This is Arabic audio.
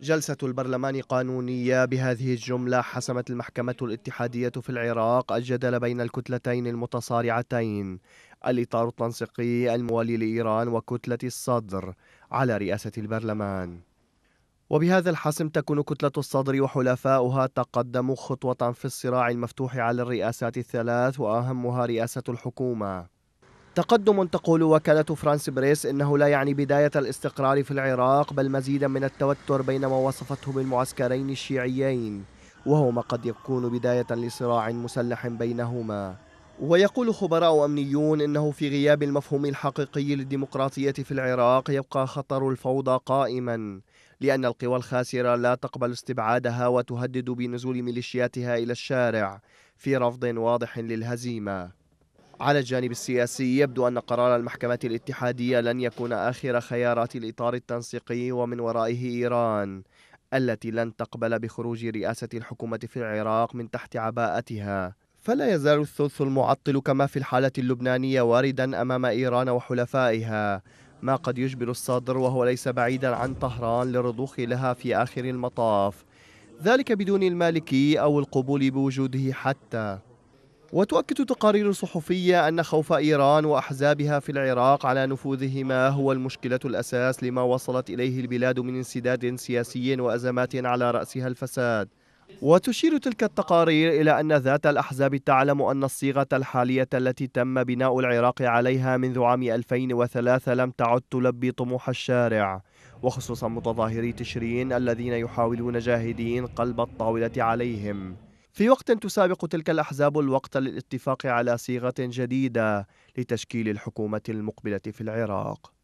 جلسة البرلمان قانونية بهذه الجملة حسمت المحكمة الاتحادية في العراق الجدل بين الكتلتين المتصارعتين الإطار التنسيقي الموالي لإيران وكتلة الصدر على رئاسة البرلمان وبهذا الحسم تكون كتلة الصدر وحلفاؤها تقدموا خطوة في الصراع المفتوح على الرئاسات الثلاث وأهمها رئاسة الحكومة تقدم تقول وكالة فرانس بريس إنه لا يعني بداية الاستقرار في العراق بل مزيدا من التوتر بين ما وصفته بالمعسكرين الشيعيين وهو ما قد يكون بداية لصراع مسلح بينهما ويقول خبراء أمنيون إنه في غياب المفهوم الحقيقي للديمقراطية في العراق يبقى خطر الفوضى قائما لأن القوى الخاسرة لا تقبل استبعادها وتهدد بنزول ميليشياتها إلى الشارع في رفض واضح للهزيمة على الجانب السياسي يبدو أن قرار المحكمة الاتحادية لن يكون آخر خيارات الإطار التنسيقي ومن ورائه إيران التي لن تقبل بخروج رئاسة الحكومة في العراق من تحت عباءتها فلا يزال الثلث المعطل كما في الحالة اللبنانية واردا أمام إيران وحلفائها ما قد يجبر الصادر وهو ليس بعيدا عن طهران للرضوخ لها في آخر المطاف ذلك بدون المالكي أو القبول بوجوده حتى وتؤكد تقارير صحفية أن خوف إيران وأحزابها في العراق على نفوذهما هو المشكلة الأساس لما وصلت إليه البلاد من انسداد سياسي وأزمات على رأسها الفساد وتشير تلك التقارير إلى أن ذات الأحزاب تعلم أن الصيغة الحالية التي تم بناء العراق عليها منذ عام 2003 لم تعد تلبي طموح الشارع وخصوصا متظاهري تشرين الذين يحاولون جاهدين قلب الطاولة عليهم في وقت تسابق تلك الأحزاب الوقت للاتفاق على صيغة جديدة لتشكيل الحكومة المقبلة في العراق